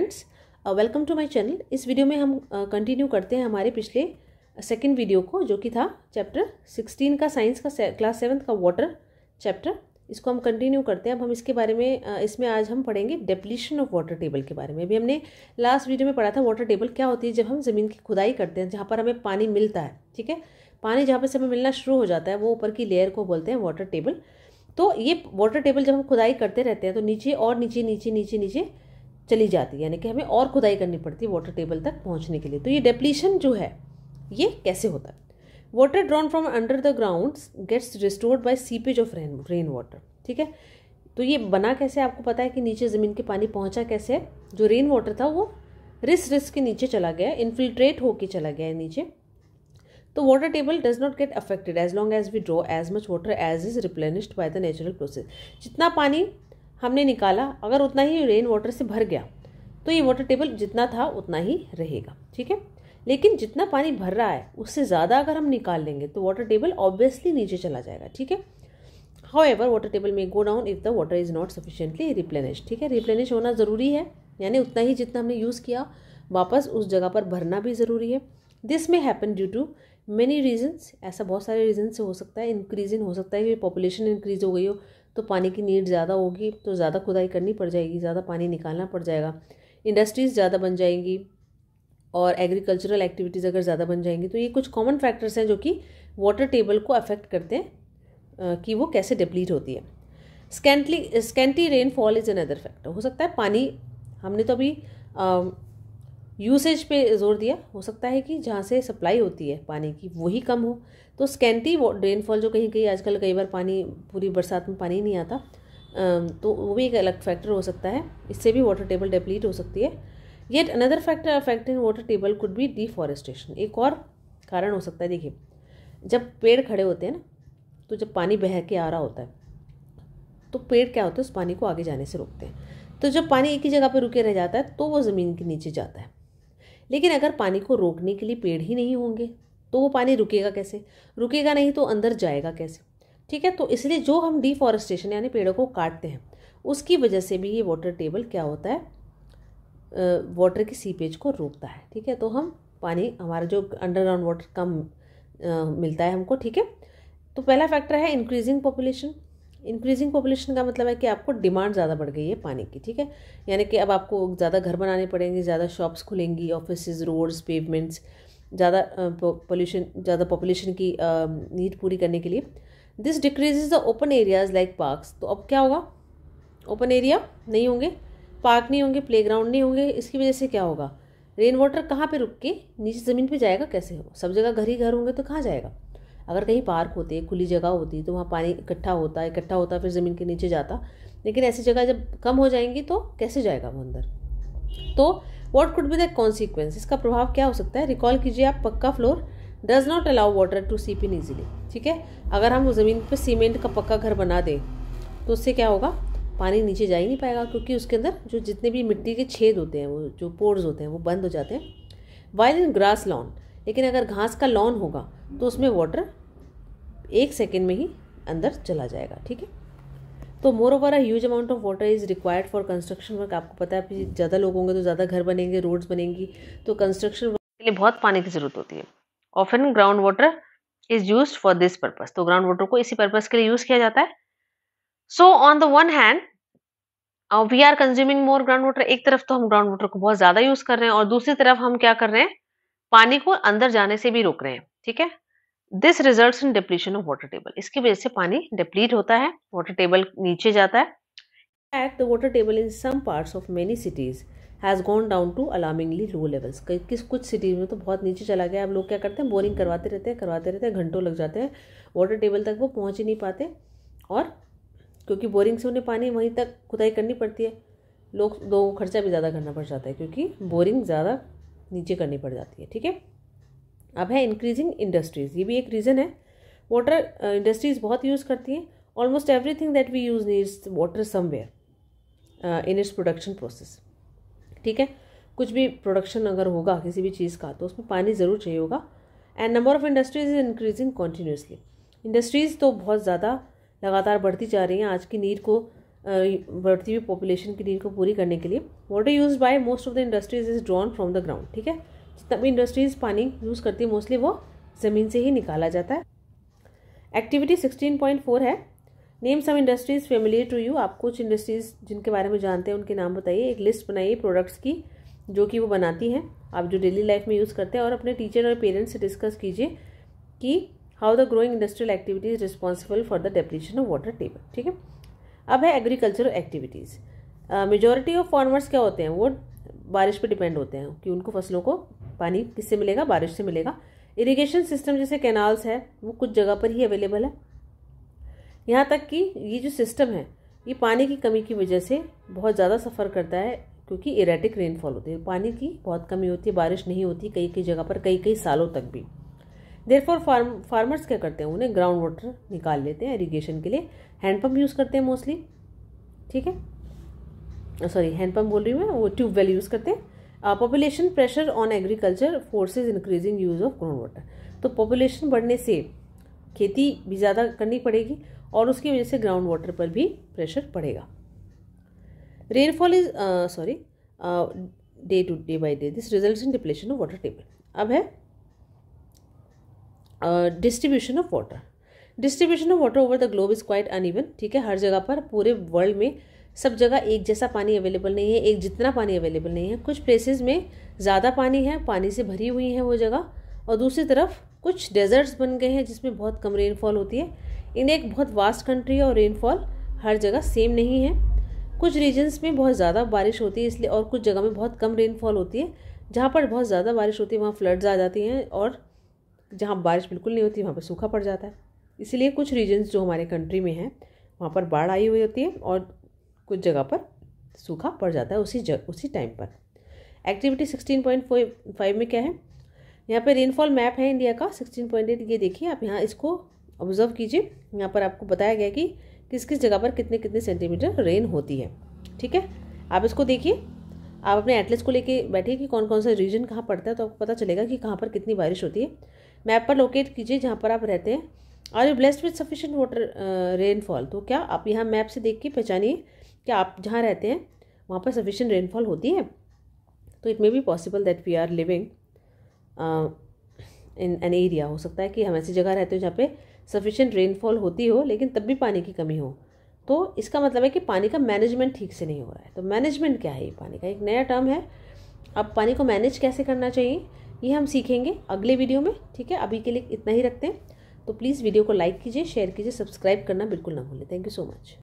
Friends welcome to my channel इस video में हम कंटिन्यू uh, करते हैं हमारे पिछले सेकंड uh, वीडियो को जो कि था चैप्टर सिक्सटीन का साइंस का क्लास सेवन्थ का वाटर चैप्टर इसको हम कंटिन्यू करते हैं अब हम इसके बारे में uh, इसमें आज हम पढ़ेंगे डेपलिशन ऑफ वाटर टेबल के बारे में अभी हमने लास्ट वीडियो में पढ़ा था वाटर टेबल क्या होती है जब हम ज़मीन की खुदाई करते हैं जहाँ पर हमें पानी मिलता है ठीक है पानी जहाँ पर से हमें मिलना शुरू हो जाता है वो ऊपर की लेयर को बोलते हैं वाटर टेबल तो ये वाटर टेबल जब हम खुदाई करते रहते हैं तो नीचे और नीचे नीचे नीचे नीचे चली जाती है यानी कि हमें और खुदाई करनी पड़ती है वाटर टेबल तक पहुँचने के लिए तो ये डेप्लीशन जो है ये कैसे होता है water drawn from under the ground gets restored by seepage of rain rain water ठीक है तो ये बना कैसे आपको पता है कि नीचे ज़मीन के पानी पहुंचा कैसे है जो रेन वाटर था वो रिस रिस के नीचे चला गया इन्फिल्ट्रेट होके चला गया नीचे तो water table does not get affected as long as we draw as much water as is replenished by the natural process जितना पानी हमने निकाला अगर उतना ही रेन वाटर से भर गया तो ये वाटर टेबल जितना था उतना ही रहेगा ठीक है लेकिन जितना पानी भर रहा है उससे ज़्यादा अगर हम निकाल लेंगे तो वाटर टेबल ऑब्वियसली नीचे चला जाएगा ठीक है हाउ एवर वाटर टेबल में go down if the water is not sufficiently replenish ठीक है रिप्लेनिश होना ज़रूरी है यानी उतना ही जितना हमने यूज़ किया वापस उस जगह पर भरना भी ज़रूरी है दिस में happen due to many reasons ऐसा बहुत सारे रीजन से हो सकता है इंक्रीज इन हो सकता है कि पॉपुलेशन इंक्रीज हो गई हो तो पानी की नीड ज़्यादा होगी तो ज़्यादा खुदाई करनी पड़ जाएगी ज़्यादा पानी निकालना पड़ जाएगा इंडस्ट्रीज़ ज़्यादा बन जाएंगी और एग्रीकल्चरल एक्टिविटीज़ अगर ज़्यादा बन जाएंगी तो ये कुछ कॉमन फैक्टर्स हैं जो कि वाटर टेबल को अफेक्ट करते हैं कि वो कैसे डिप्लीट होती है scantly scanty rainfall is another factor हो सकता है पानी हमने तो अभी यूसेज पे जोर दिया हो सकता है कि जहाँ से सप्लाई होती है पानी की वही कम हो तो स्कैंटी रेनफॉल जो कहीं कहीं आजकल कई बार पानी पूरी बरसात में पानी नहीं आता तो वो भी एक अलग फैक्टर हो सकता है इससे भी वाटर टेबल डेप्लीट हो सकती है yet another factor affecting water table could be deforestation एक और कारण हो सकता है देखिए जब पेड़ खड़े होते हैं ना तो जब पानी बह के आ रहा होता है तो पेड़ क्या होता है उस पानी को आगे जाने से रोकते हैं तो जब पानी एक ही जगह पर रुके रह जाता है तो वो ज़मीन के नीचे जाता है लेकिन अगर पानी को रोकने के लिए पेड़ ही नहीं होंगे तो वो पानी रुकेगा कैसे रुकेगा नहीं तो अंदर जाएगा कैसे ठीक है तो इसलिए जो हम डिफॉरेस्टेशन यानी पेड़ों को काटते हैं उसकी वजह से भी ये वाटर टेबल क्या होता है वाटर की सीपेज को रोकता है ठीक है तो हम पानी हमारा जो अंडरग्राउंड वाटर कम आ, मिलता है हमको ठीक है तो पहला फैक्टर है इंक्रीजिंग पॉपुलेशन इंक्रीजिंग पॉपुलेशन का मतलब है कि आपको डिमांड ज़्यादा बढ़ गई है पानी की ठीक है यानी कि अब आपको ज़्यादा घर बनाने पड़ेंगे ज़्यादा शॉप्स खुलेंगी ऑफिस रोड्स पेवमेंट्स ज़्यादा पॉल्यूशन ज़्यादा पॉपुलेशन की नीड पूरी करने के लिए this decrease the open areas like parks तो अब क्या होगा ओपन एरिया नहीं होंगे पार्क नहीं होंगे ग्राउंड नहीं होंगे इसकी वजह से क्या होगा रेन वाटर कहाँ पर रुक के नीचे ज़मीन पर जाएगा कैसे हो सब जगह घर ही घर होंगे तो कहाँ जाएगा अगर कहीं पार्क होते खुली जगह होती तो वहाँ पानी इकट्ठा होता इकट्ठा होता फिर ज़मीन के नीचे जाता लेकिन ऐसी जगह जब कम हो जाएंगी तो कैसे जाएगा वो अंदर तो what could be the consequence इसका प्रभाव क्या हो सकता है रिकॉल कीजिए आप पक्का floor does not allow water to seep in easily ठीक है अगर हम ज़मीन पर सीमेंट का पक्का घर बना दें तो उससे क्या होगा पानी नीचे जा ही नहीं पाएगा क्योंकि उसके अंदर जो जितने भी मिट्टी के छेद होते हैं वो जो पोर्स होते हैं वो बंद हो जाते हैं वाइल इन ग्रास लॉन लेकिन अगर घास का लॉन होगा तो उसमें वाटर एक सेकेंड में ही अंदर चला जाएगा ठीक है तो moreover a huge amount of water is required for construction work आपको पता है ज़्यादा लोग होंगे तो ज़्यादा घर बनेंगे रोड्स बनेंगी तो कंस्ट्रक्शन वर्क के लिए बहुत पानी की ज़रूरत होती है often ground water is use for this purpose तो ग्राउंड वाटर को इसी पर्पज़ के लिए यूज़ किया जाता है so on the one hand we are consuming more ground water एक तरफ तो हम ग्राउंड वाटर को बहुत ज़्यादा यूज़ कर रहे हैं और दूसरी तरफ हम क्या कर रहे हैं पानी को अंदर जाने से भी रोक रहे हैं ठीक है this result in depletion of water table इसकी वजह से पानी डिप्लीट होता है वाटर टेबल नीचे जाता है at the water table in some parts of many cities has gone down to alarmingly low levels. किस कुछ सिटीज में तो बहुत नीचे चला गया अब लोग क्या करते हैं बोरिंग करवाते रहते हैं करवाते रहते हैं घंटों लग जाते हैं वाटर टेबल तक वो पहुँच ही नहीं पाते और क्योंकि बोरिंग से उन्हें पानी वहीं तक खुदाई करनी पड़ती है लोग लोगों को खर्चा भी ज़्यादा करना पड़ जाता है क्योंकि बोरिंग ज़्यादा नीचे करनी पड़ जाती है ठीक है अब है इंक्रीजिंग इंडस्ट्रीज़ ये भी एक रीज़न है वाटर इंडस्ट्रीज़ uh, बहुत यूज़ करती हैं almost everything that we use needs water somewhere in its production process ठीक है कुछ भी प्रोडक्शन अगर होगा किसी भी चीज़ का तो उसमें पानी ज़रूर चाहिए होगा and number of industries is increasing continuously industries तो बहुत ज़्यादा लगातार बढ़ती जा रही हैं आज की नीड को uh, बढ़ती हुई पॉपुलेशन की नीड को पूरी करने के लिए water use by most of the industries is drawn from the ground ठीक है जितना भी इंडस्ट्रीज पानी यूज़ करती है मोस्टली वो ज़मीन से ही निकाला जाता है एक्टिविटी सिक्सटीन पॉइंट फोर है name some industries familiar to you आप कुछ इंडस्ट्रीज जिनके बारे में जानते हैं उनके नाम बताइए एक लिस्ट बनाइए प्रोडक्ट्स की जो कि वो बनाती हैं आप जो डेली लाइफ में यूज़ करते हैं और अपने टीचर और पेरेंट्स से डिस्कस कीजिए कि how the growing industrial activities responsible for the depletion of water table ठीक है अब है agricultural activities majority of farmers क्या होते हैं वो बारिश पे डिपेंड होते हैं कि उनको फसलों को पानी किससे मिलेगा बारिश से मिलेगा इरिगेशन सिस्टम जैसे कैनाल्स है वो कुछ जगह पर ही अवेलेबल है यहाँ तक कि ये जो सिस्टम है ये पानी की कमी की वजह से बहुत ज़्यादा सफ़र करता है क्योंकि इरेटिक रेनफॉल होती है पानी की बहुत कमी होती है बारिश नहीं होती कई कई जगह पर कई कई सालों तक भी देर फॉर फार्म फार्मर्स क्या करते हैं उन्हें ग्राउंड वाटर निकाल लेते हैं इरीगेशन के लिए हैंडपम्प यूज़ करते हैं मोस्टली ठीक है सॉरी हैंडपम्प बोल रही हूँ मैं वो ट्यूबवेल यूज़ करते हैं population pressure on agriculture forces increasing use of ground water तो पॉपुलेशन बढ़ने से खेती भी ज़्यादा करनी पड़ेगी और उसकी वजह से ग्राउंड वाटर पर भी प्रेशर पड़ेगा rainfall is sorry day to day by day this result in depletion of water table अब है distribution of water distribution of water over the globe is quite अन ठीक है हर जगह पर पूरे वर्ल्ड में सब जगह एक जैसा पानी अवेलेबल नहीं है एक जितना पानी अवेलेबल नहीं है कुछ प्लेसेस में ज़्यादा पानी है पानी से भरी हुई है वो जगह और दूसरी तरफ कुछ डेजर्ट्स बन गए हैं जिसमें बहुत कम रेनफॉल होती है इंडिया एक बहुत वास्ट कंट्री है और रेनफॉल हर जगह सेम नहीं है कुछ रीजन्स में बहुत ज़्यादा बारिश होती है इसलिए और कुछ जगह में बहुत कम रेनफॉल होती है जहाँ पर बहुत ज़्यादा बारिश होती है वहाँ फ्लड्स आ जाती हैं और जहाँ बारिश बिल्कुल नहीं होती वहाँ पर सूखा पड़ जाता है इसलिए कुछ रीजन्स जो हमारे कंट्री में हैं वहाँ पर बाढ़ आई हुई होती है और कुछ जगह पर सूखा पड़ जाता है उसी जग उसी टाइम पर एक्टिविटी सिक्सटीन पॉइंट फाइव में क्या है यहाँ पे रेनफॉल मैप है इंडिया का सिक्सटीन पॉइंट एट ये देखिए आप यहाँ इसको ऑब्जर्व कीजिए यहाँ पर आपको बताया गया कि किस किस जगह पर कितने कितने सेंटीमीटर रेन होती है ठीक है आप इसको देखिए आप अपने एटलेस को लेके बैठिए कि कौन कौन सा रीजन कहाँ पड़ता है तो आपको पता चलेगा कि कहाँ पर कितनी बारिश होती है मैप पर लोकेट कीजिए जहाँ पर आप रहते हैं are you blessed with sufficient water rainfall तो क्या आप यहाँ मैप से देख के पहचानिए कि आप जहाँ रहते हैं वहाँ पर सफिशेंट रेनफॉल होती है तो it may be possible that we are living in an area हो सकता है कि हम ऐसी जगह रहते हो जहाँ पे सफिशेंट रेनफॉल होती हो लेकिन तब भी पानी की कमी हो तो इसका मतलब है कि पानी का मैनेजमेंट ठीक से नहीं हो रहा है तो मैनेजमेंट क्या है ये पानी का एक नया टर्म है अब पानी को मैनेज कैसे करना चाहिए ये हम सीखेंगे अगले वीडियो में ठीक है अभी के लिए इतना ही रखते हैं तो प्लीज़ वीडियो को लाइक कीजिए शेयर कीजिए सब्सक्राइब करना बिल्कुल ना भूलें थैंक यू सो मच